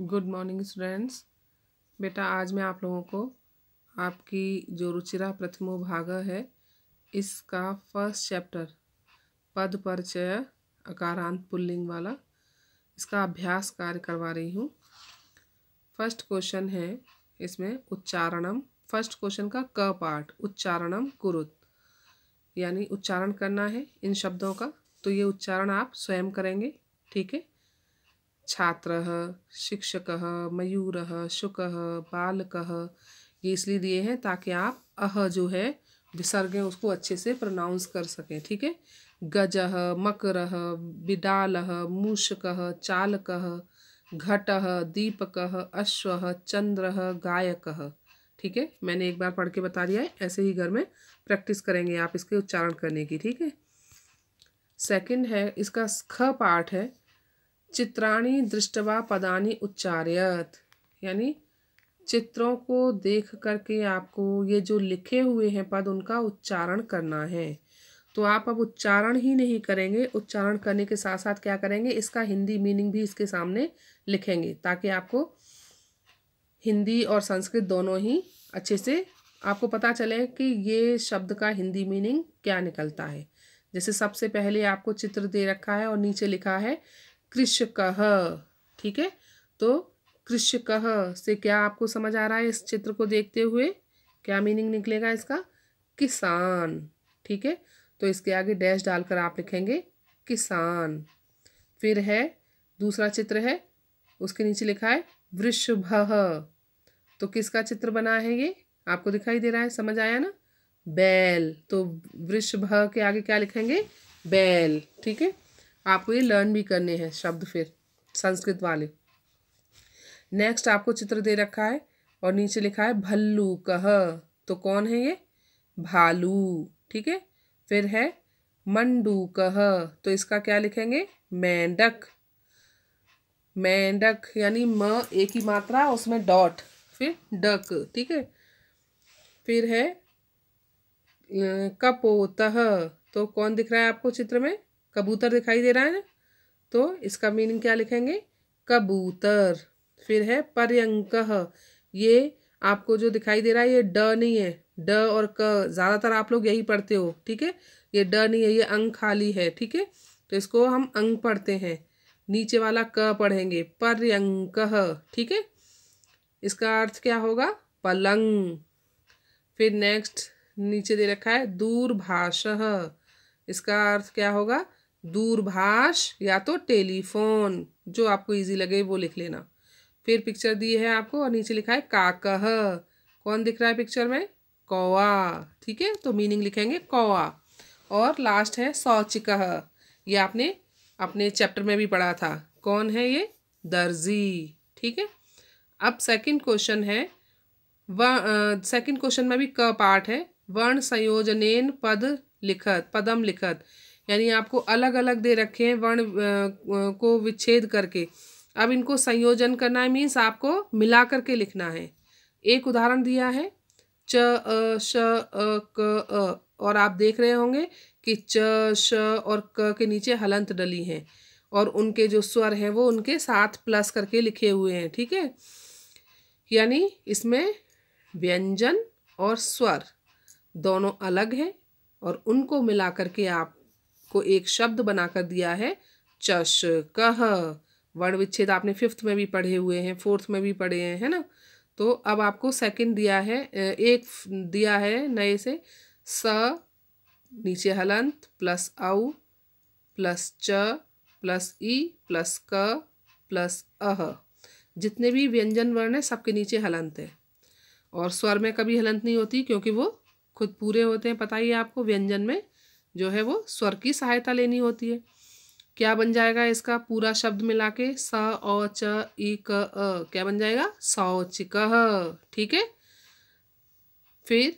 good morning students बेटा आज मैं आप लोगों को आपकी जो रुचिरा प्रथमो भाग है इसका फर्स्ट चैप्टर पद परिचय अकारांत पुल्लिंग वाला इसका अभ्यास कार्य करवा रही हूँ फर्स्ट क्वेश्चन है इसमें उच्चारणम फर्स्ट क्वेश्चन का क पार्ट उच्चारणम कुरुत यानी उच्चारण करना है इन शब्दों का तो ये उच्चारण आप स्वयं करेंगे ठीक है छात्र शिक्षक मयूर शुक बालक ये इसलिए दिए हैं ताकि आप अह जो है विसर्ग है उसको अच्छे से प्रोनाउंस कर सकें ठीक है गज मकर बिडाल मूषक चालक घट दीपक अश्व चंद्र गायक ठीक है मैंने एक बार पढ़ के बता दिया है ऐसे ही घर में प्रैक्टिस करेंगे आप इसके उच्चारण करने की ठीक है सेकंड है इसका ख पार्ट है चित्राणी दृष्टवा पदानी उच्चार्यत यानी चित्रों को देख करके आपको ये जो लिखे हुए हैं पद उनका उच्चारण करना है तो आप अब उच्चारण ही नहीं करेंगे उच्चारण करने के साथ साथ क्या करेंगे इसका हिंदी मीनिंग भी इसके सामने लिखेंगे ताकि आपको हिंदी और संस्कृत दोनों ही अच्छे से आपको पता चले कि ये शब्द का हिंदी मीनिंग क्या निकलता है जैसे सबसे पहले आपको चित्र दे रखा है और नीचे लिखा है कृषक ठीक है तो कृषक से क्या आपको समझ आ रहा है इस चित्र को देखते हुए क्या मीनिंग निकलेगा इसका किसान ठीक है तो इसके आगे डैश डालकर आप लिखेंगे किसान फिर है दूसरा चित्र है उसके नीचे लिखा है वृषभ तो किसका चित्र बना है ये आपको दिखाई दे रहा है समझ आया ना बैल तो वृषभ के आगे क्या लिखेंगे बैल ठीक है आपको ये लर्न भी करने हैं शब्द फिर संस्कृत वाले नेक्स्ट आपको चित्र दे रखा है और नीचे लिखा है भल्लू कह तो कौन है ये भालू ठीक है फिर है मंडू कह तो इसका क्या लिखेंगे मेंढक मेंढक यानी म एक ही मात्रा उसमें डॉट फिर डक ठीक है फिर है कपोतह तो कौन दिख रहा है आपको चित्र में कबूतर दिखाई दे रहा है ना तो इसका मीनिंग क्या लिखेंगे कबूतर फिर है पर्यंक ये आपको जो दिखाई दे रहा है ये ड नहीं है ड और क ज़्यादातर आप लोग यही पढ़ते हो ठीक है ये ड नहीं है ये अंग खाली है ठीक है तो इसको हम अंग पढ़ते हैं नीचे वाला क पढ़ेंगे पर्यंक ठीक है इसका अर्थ क्या होगा पलंग फिर नेक्स्ट नीचे दे रखा है दूरभाष इसका अर्थ क्या होगा दूरभाष या तो टेलीफोन जो आपको इजी लगे वो लिख लेना फिर पिक्चर दी है आपको और नीचे लिखा है काकह कौन दिख रहा है पिक्चर में कौआ ठीक है तो मीनिंग लिखेंगे कौआ और लास्ट है सौचिकह ये आपने अपने चैप्टर में भी पढ़ा था कौन है ये दर्जी ठीक है अब सेकंड क्वेश्चन है व सेकंड क्वेश्चन में भी क पार्ट है वर्ण संयोजनेन पद लिखत पदम लिखत यानी आपको अलग अलग दे रखे हैं वर्ण को विच्छेद करके अब इनको संयोजन करना है मीन्स आपको मिला करके लिखना है एक उदाहरण दिया है च अ श अ क अ और आप देख रहे होंगे कि च श और क के नीचे हलंत डली हैं और उनके जो स्वर हैं वो उनके साथ प्लस करके लिखे हुए हैं ठीक है यानी इसमें व्यंजन और स्वर दोनों अलग हैं और उनको मिला करके आप को एक शब्द बनाकर दिया है चश कह वर्ण विच्छेद आपने फिफ्थ में भी पढ़े हुए हैं फोर्थ में भी पढ़े हैं है ना तो अब आपको सेकंड दिया है एक दिया है नए से स नीचे हलंत प्लस औ प्लस च प्लस ई प्लस क प्लस अह जितने भी व्यंजन वर्ण हैं सबके नीचे हलंत है और स्वर में कभी हलंत नहीं होती क्योंकि वो खुद पूरे होते हैं पता ही है आपको व्यंजन में जो है वो स्वर की सहायता लेनी होती है क्या बन जाएगा इसका पूरा शब्द मिला के स अ च ई क अ क्या बन जाएगा सौचिक ठीक है फिर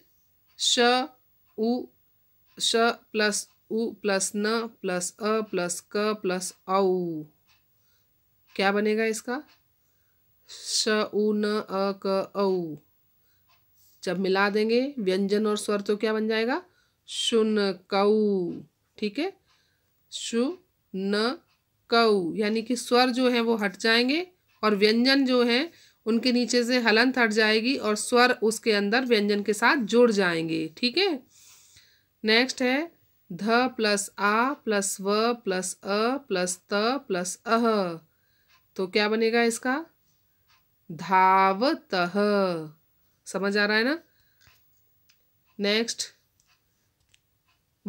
श उ श प्लस उ प्लस न प्लस अ प्लस क प्लस औ क्या बनेगा इसका श उ न अ क औ जब मिला देंगे व्यंजन और स्वर तो क्या बन जाएगा कऊ ठीक है शु न कऊ यानी कि स्वर जो है वो हट जाएंगे और व्यंजन जो है उनके नीचे से हलंत हट जाएगी और स्वर उसके अंदर व्यंजन के साथ जुड़ जाएंगे ठीक है नेक्स्ट है ध प्लस आ प्लस व प्लस अ प्लस त प्लस अह तो क्या बनेगा इसका तह समझ आ रहा है ना नेक्स्ट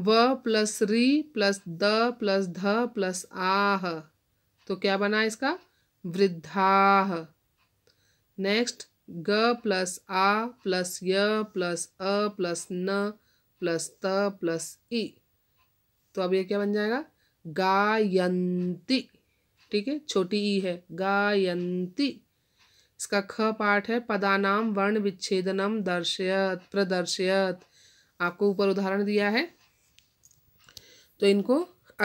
व प्लस री प्लस द प्लस ध प्लस आह तो क्या बना इसका वृद्धाह नेक्स्ट ग प्लस आ प्लस य प्लस अ प्लस न प्लस त प्लस ई तो अब ये क्या बन जाएगा गायंती ठीक है छोटी ई है गायंती इसका ख पाठ है पदानाम वर्ण विच्छेदनम दर्शयत प्रदर्शयत आपको ऊपर उदाहरण दिया है तो इनको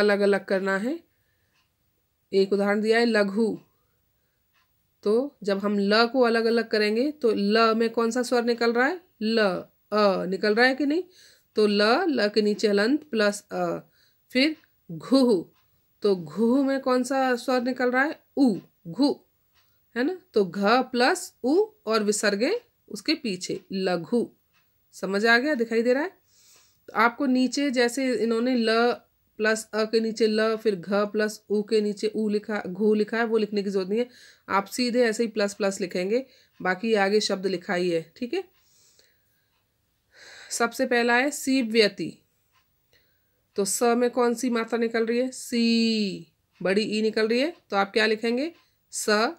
अलग अलग करना है एक उदाहरण दिया है लघु तो जब हम ल को अलग अलग करेंगे तो ल में कौन सा स्वर निकल रहा है ल अ निकल रहा है कि नहीं तो ल ल के नीचे अलंत प्लस अ फिर घुह तो घुह में कौन सा स्वर निकल रहा है उ घु है ना तो घ प्लस उ और विसर्गे उसके पीछे लघु समझ आ गया दिखाई दे रहा है तो आपको नीचे जैसे इन्होंने ल प्लस अ के नीचे ल फिर घ प्लस ऊ के नीचे ऊ लिखा घू लिखा है वो लिखने की जरूरत नहीं है आप सीधे ऐसे ही प्लस प्लस लिखेंगे बाकी आगे शब्द लिखा ही है ठीक है सबसे पहला है सी व्यति तो स में कौन सी मात्रा निकल रही है सी बड़ी ई निकल रही है तो आप क्या लिखेंगे स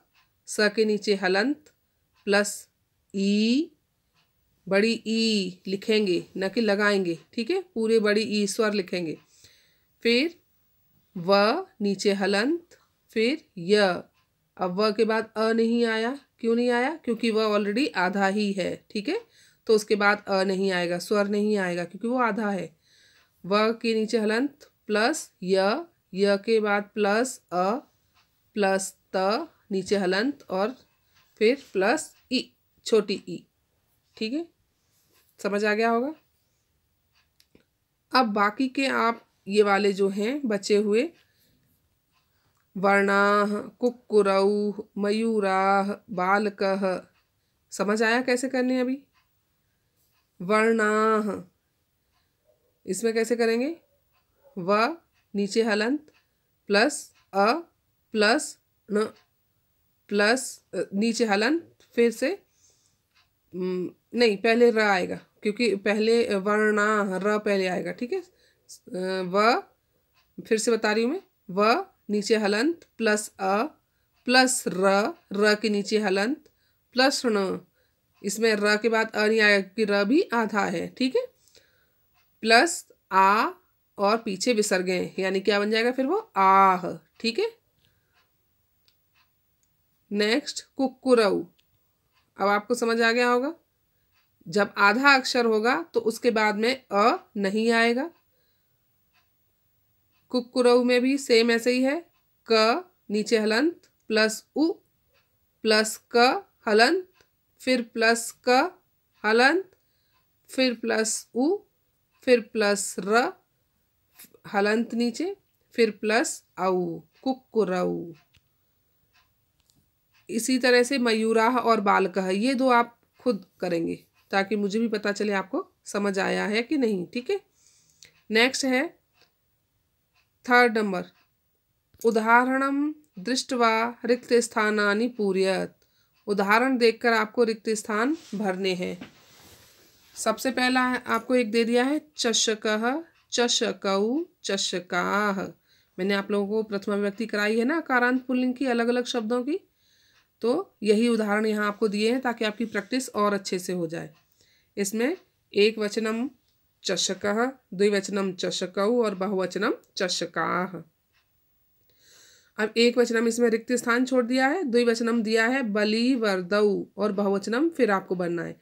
स के नीचे हलंत प्लस ई बड़ी ई लिखेंगे न कि लगाएंगे ठीक है पूरे बड़ी ई स्वर लिखेंगे फिर व नीचे हलंत फिर य अब व के बाद अ नहीं आया क्यों नहीं आया क्योंकि वह ऑलरेडी आधा ही है ठीक है तो उसके बाद अ नहीं आएगा स्वर नहीं आएगा क्योंकि वो आधा है व के नीचे हलंत प्लस य य के बाद प्लस अ प्लस त नीचे हलंत और फिर प्लस ई छोटी ई ठीक है समझ आ गया होगा अब बाकी के आप ये वाले जो हैं बचे हुए वर्णाह कुक्कुरऊ मयूराह बालक समझ आया कैसे करने अभी वर्णाह इसमें कैसे करेंगे व नीचे हलंत प्लस अ प्लस न प्लस नीचे हलंत फिर से नहीं पहले र आएगा क्योंकि पहले वर्णा र पहले आएगा ठीक है व फिर से बता रही हूँ मैं व नीचे हलंत प्लस अ प्लस र र के नीचे हलंत प्लस ण इसमें र के बाद अ नहीं आया क्योंकि र भी आधा है ठीक है प्लस आ और पीछे विसर्गे यानी क्या बन जाएगा फिर वो आह ठीक है नेक्स्ट कुकुरऊ अब आपको समझ आ गया होगा जब आधा अक्षर होगा तो उसके बाद में अ नहीं आएगा कुकुरऊ में भी सेम ऐसे ही है क नीचे हलंत प्लस उ प्लस क हलंत फिर प्लस क हलंत फिर प्लस उ फिर प्लस र हलंत नीचे फिर प्लस औ कुकुरऊ इसी तरह से मयूराह और बालकह ये दो आप खुद करेंगे ताकि मुझे भी पता चले आपको समझ आया है कि नहीं ठीक है नेक्स्ट है थर्ड नंबर उदाहरणम दृष्टवा रिक्त स्थानानि पूरियत उदाहरण देखकर आपको रिक्त स्थान भरने हैं सबसे पहला है आपको एक दे दिया है चषक चषकऊ चषकाह मैंने आप लोगों को प्रथम व्यक्ति कराई है ना कारांत पुलिंग की अलग अलग शब्दों की तो यही उदाहरण यहाँ आपको दिए हैं ताकि आपकी प्रैक्टिस और अच्छे से हो जाए इसमें एक वचनम चषक द्विवचनम चषकऊ और बहुवचनम चषका अब एक वचनम इसमें रिक्त स्थान छोड़ दिया है द्विवचनम दिया है बलि वर्दऊ और बहुवचनम फिर आपको भरना है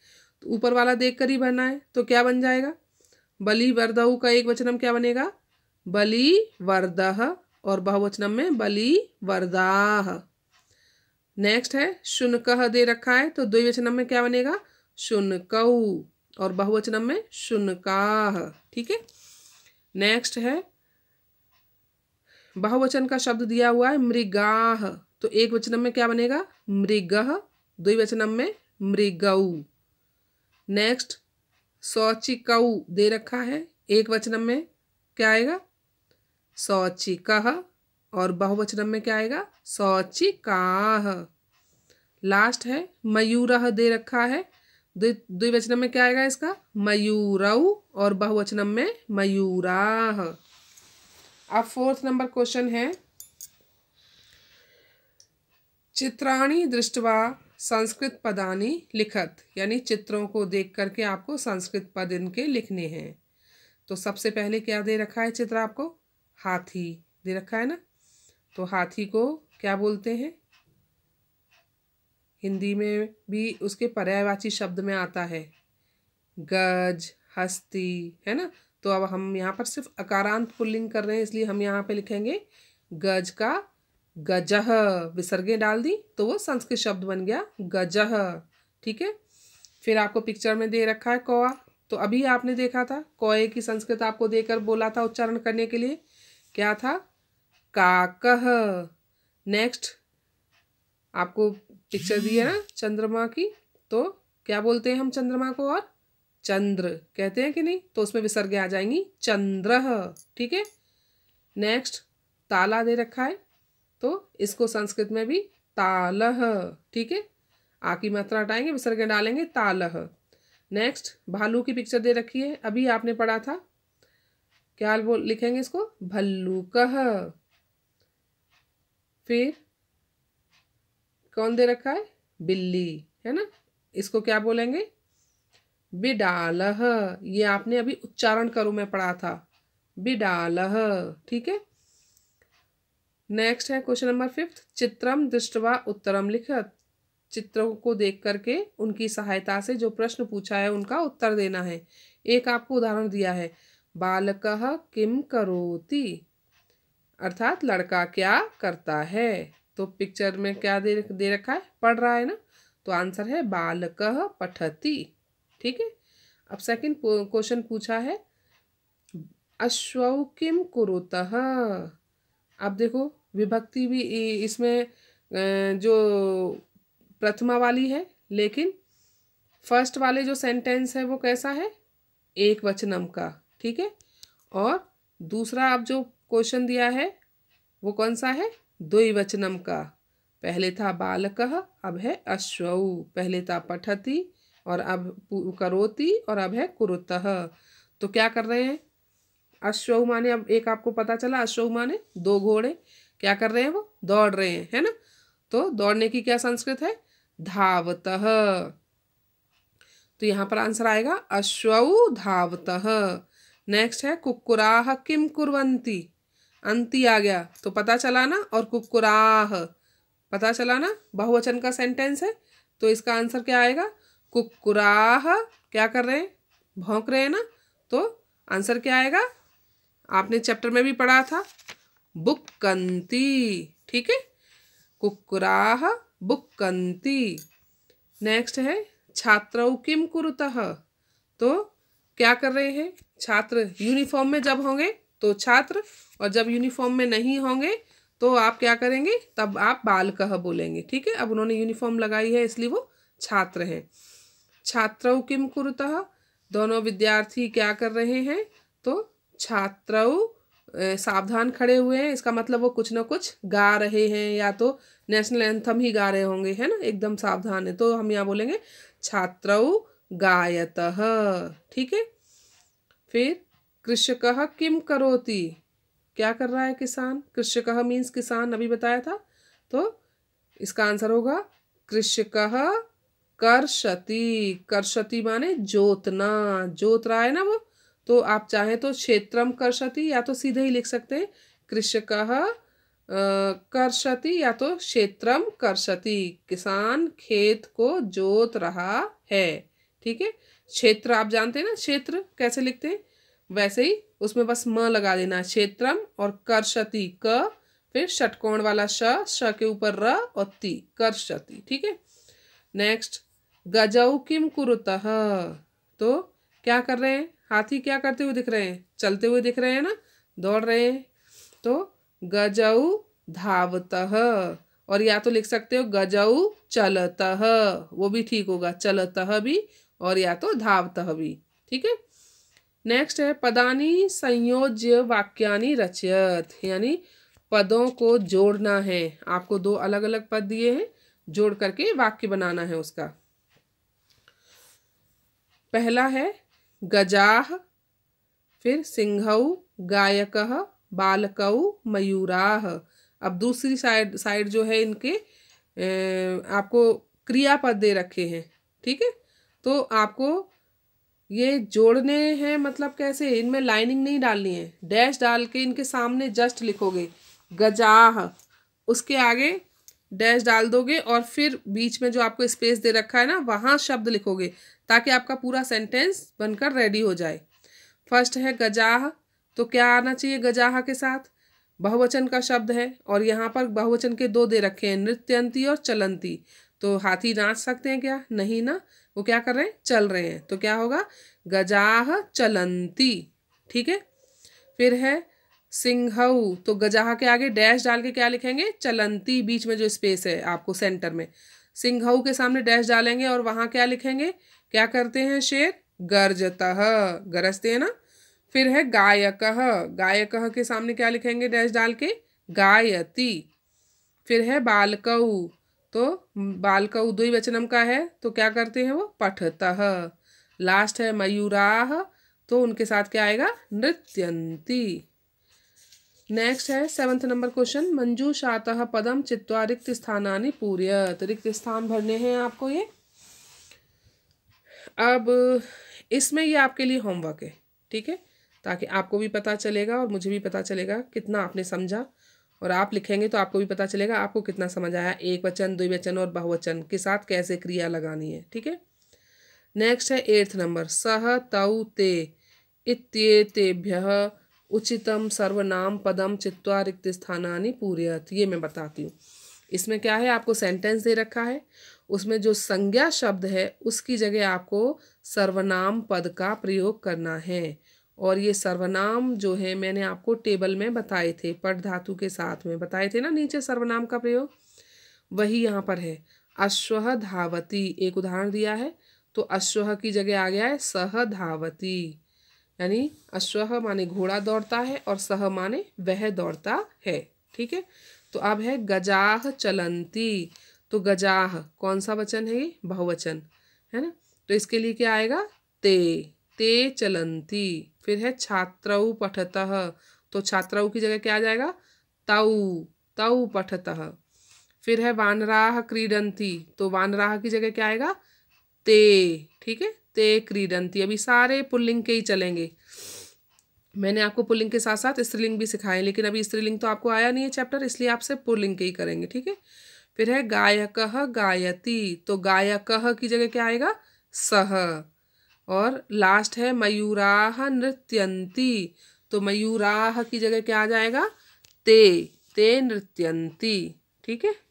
तो ऊपर वाला देख कर ही भरना है तो क्या बन जाएगा बलि वर्दऊ का एक वचनम क्या बनेगा बलि वर्दह और बहुवचनम में बलि वरदाह नेक्स्ट है शुनकह दे रखा है तो द्विवचनम में क्या बनेगा शुनकऊ और बहुवचनम में शुनका ठीक है नेक्स्ट है बहुवचन का शब्द दिया हुआ है मृगाह तो एक वचनम में क्या बनेगा मृग द्विवचनम में मृगऊ नेक्स्ट सौचिकऊ दे रखा है एक वचनम में क्या आएगा सौचिक और बहुवचनम में क्या आएगा सौचिकाह लास्ट है मयूरह दे रखा है द्विवचनम में क्या आएगा इसका मयूरऊ और बहुवचनम में मयूरा अब फोर्थ नंबर क्वेश्चन है चित्राणी दृष्टवा संस्कृत पदानी लिखत यानी चित्रों को देख करके आपको संस्कृत पद इनके लिखने हैं तो सबसे पहले क्या दे रखा है चित्र आपको हाथी दे रखा है ना तो हाथी को क्या बोलते हैं हिंदी में भी उसके पर्यायवाची शब्द में आता है गज हस्ती है ना तो अब हम यहाँ पर सिर्फ अकारांत पुल्लिंग कर रहे हैं इसलिए हम यहाँ पे लिखेंगे गज का गजह विसर्गे डाल दी तो वो संस्कृत शब्द बन गया गजह ठीक है फिर आपको पिक्चर में दे रखा है कौआ तो अभी आपने देखा था कौए की संस्कृत आपको देकर बोला था उच्चारण करने के लिए क्या था काकह नेक्स्ट आपको पिक्चर दी है ना चंद्रमा की तो क्या बोलते हैं हम चंद्रमा को और चंद्र कहते हैं कि नहीं तो उसमें विसर्ग आ जाएंगी चंद्र ठीक है नेक्स्ट ताला दे रखा है तो इसको संस्कृत में भी तालह ठीक है आ की मात्रा हटाएंगे विसर्ग डालेंगे तालह नेक्स्ट भालू की पिक्चर दे रखी है अभी आपने पढ़ा था क्या बोल लिखेंगे इसको भल्लू कह फिर कौन दे रखा है बिल्ली है ना इसको क्या बोलेंगे बिडाल ये आपने अभी उच्चारण करो में पढ़ा था बिडाल ठीक है नेक्स्ट है क्वेश्चन नंबर फिफ्थ चित्रम दृष्टवा उत्तरम लिखत चित्रों को देख करके उनकी सहायता से जो प्रश्न पूछा है उनका उत्तर देना है एक आपको उदाहरण दिया है बालक किम करोति अर्थात लड़का क्या करता है तो पिक्चर में तो क्या दे दे रखा है पढ़ रहा है ना तो आंसर है बालक पठती ठीक है अब सेकंड क्वेश्चन पूछा है अश्व किम कुरुत अब देखो विभक्ति भी इसमें जो प्रथमा वाली है लेकिन फर्स्ट वाले जो सेंटेंस है वो कैसा है एक वचनम का ठीक है और दूसरा अब जो क्वेश्चन दिया है वो कौन सा है द्विवचनम का पहले था बालक अब है अश्व पहले था पठती और अब करोती और अब है कुरुत तो क्या कर रहे हैं अश्व माने अब एक आपको पता चला अश्व माने दो घोड़े क्या कर रहे हैं वो दौड़ रहे हैं है ना तो दौड़ने की क्या संस्कृत है धावत तो यहाँ पर आंसर आएगा अश्व धावत नेक्स्ट है कुकुराह किम कुरंती अंति आ गया तो पता चला ना और कुकुराह पता चला ना बहुवचन का सेंटेंस है तो इसका आंसर क्या आएगा कुकुराह क्या कर रहे हैं भौंक रहे हैं ना तो आंसर क्या आएगा आपने चैप्टर में भी पढ़ा था बुक्कंती ठीक है कुकुराह बुक्कंती नेक्स्ट है छात्रऊ किम कुरुतः तो क्या कर रहे हैं छात्र यूनिफॉर्म में जब होंगे तो छात्र और जब यूनिफॉर्म में नहीं होंगे तो आप क्या करेंगे तब आप बाल कह बोलेंगे ठीक है अब उन्होंने यूनिफॉर्म लगाई है इसलिए वो छात्र हैं छात्रौ किम कुरुतः दोनों विद्यार्थी क्या कर रहे हैं तो छात्रऊ सावधान खड़े हुए हैं इसका मतलब वो कुछ ना कुछ गा रहे हैं या तो नेशनल एंथम ही गा रहे होंगे है ना एकदम सावधान है तो हम यहाँ बोलेंगे छात्रऊ गायत ठीक है फिर कृषक किम करोती क्या कर रहा है किसान कृषक मीन्स किसान अभी बताया था तो इसका आंसर होगा कृषक करशति करशति माने जोतना जोत रहा है ना वो तो आप चाहे तो क्षेत्रम करशति या तो सीधे ही लिख सकते हैं कृषक करशति या तो क्षेत्रम करशति किसान खेत को जोत रहा है ठीक है क्षेत्र आप जानते हैं ना क्षेत्र कैसे लिखते हैं वैसे ही उसमें बस म लगा देना क्षेत्रम और कर्षति क फिर षटकोण वाला श श के ऊपर र और ती करशति ठीक है नेक्स्ट गजऊ किम कुरुत तो क्या कर रहे हैं हाथी क्या करते हुए दिख रहे हैं चलते हुए दिख रहे हैं ना दौड़ रहे हैं तो गजऊ धावत और या तो लिख सकते हो गजऊ चलत वो भी ठीक होगा चलत भी और या तो धावत भी ठीक है नेक्स्ट है पदानी संयोज्य वाक्यानी रचयत यानी पदों को जोड़ना है आपको दो अलग अलग पद दिए हैं जोड़ करके वाक्य बनाना है उसका पहला है गजाह फिर सिंहऊ गायक बालकऊ मयूराह अब दूसरी साइड साइड जो है इनके ए, आपको क्रियापद दे रखे हैं ठीक है तो आपको ये जोड़ने हैं मतलब कैसे इनमें लाइनिंग नहीं डालनी है डैश डाल के इनके सामने जस्ट लिखोगे गजाह उसके आगे डैश डाल दोगे और फिर बीच में जो आपको स्पेस दे रखा है ना वहाँ शब्द लिखोगे ताकि आपका पूरा सेंटेंस बनकर रेडी हो जाए फर्स्ट है गजाह तो क्या आना चाहिए गजाह के साथ बहुवचन का शब्द है और यहाँ पर बहुवचन के दो दे रखे हैं नृत्यंती और चलंती तो हाथी नाच सकते हैं क्या नहीं ना वो क्या कर रहे हैं चल रहे हैं तो क्या होगा गजाह चलंती ठीक है फिर है सिंह तो गजाह के आगे डैश डाल के क्या लिखेंगे चलंती बीच में जो स्पेस है आपको सेंटर में सिंह के सामने डैश डालेंगे और वहाँ क्या लिखेंगे क्या करते हैं शेर गरजत गरजते हैं ना फिर है गायक गायक के सामने क्या लिखेंगे डैश डाल के गायती फिर है बालकऊ तो बाल का उदयी वचनम का है तो क्या करते हैं वो पठत लास्ट है मयूराह तो उनके साथ क्या आएगा नृत्यंती नेक्स्ट है सेवन्थ नंबर क्वेश्चन मंजू शातः पदम चित्वा रिक्त स्थानानि पूर्यत रिक्त स्थान भरने हैं आपको ये अब इसमें ये आपके लिए होमवर्क है ठीक है ताकि आपको भी पता चलेगा और मुझे भी पता चलेगा कितना आपने समझा और आप लिखेंगे तो आपको भी पता चलेगा आपको कितना समझ आया एक वचन द्विवचन और बहुवचन के साथ कैसे क्रिया लगानी है ठीक है नेक्स्ट है एट्थ नंबर सह तऊ ते इत्येतेभ्य उचितम सर्वनाम पदम चित्वा रिक्त स्थानानि पूर्यत ये मैं बताती हूँ इसमें क्या है आपको सेंटेंस दे रखा है उसमें जो संज्ञा शब्द है उसकी जगह आपको सर्वनाम पद का प्रयोग करना है और ये सर्वनाम जो है मैंने आपको टेबल में बताए थे पट धातु के साथ में बताए थे ना नीचे सर्वनाम का प्रयोग वही यहाँ पर है अश्व धावती एक उदाहरण दिया है तो अश्व की जगह आ गया है सह धावती यानी अश्व माने घोड़ा दौड़ता है और सह माने वह दौड़ता है ठीक है तो अब है गजाह चलंती तो गजाह कौन सा वचन है ये बहुवचन है ना तो इसके लिए क्या आएगा ते ते चलंती फिर है छात्रऊ पठत तो छात्रऊ की जगह क्या आ जाएगा ताऊ ताऊ पठत फिर है वानराह क्रीडंती तो वानराह की जगह क्या आएगा ते ठीक है ते क्रीडंती अभी सारे पुल्लिंग के ही चलेंगे मैंने आपको पुल्लिंग के साथ साथ स्त्रीलिंग भी सिखाए लेकिन अभी स्त्रीलिंग तो आपको आया नहीं है चैप्टर इसलिए आपसे पुल्लिंग के ही करेंगे ठीक है फिर है गायक गायती तो गायक की जगह क्या आएगा सह और लास्ट है मयूराह नृत्यंती तो मयूराह की जगह क्या आ जाएगा ते ते नृत्यंती ठीक है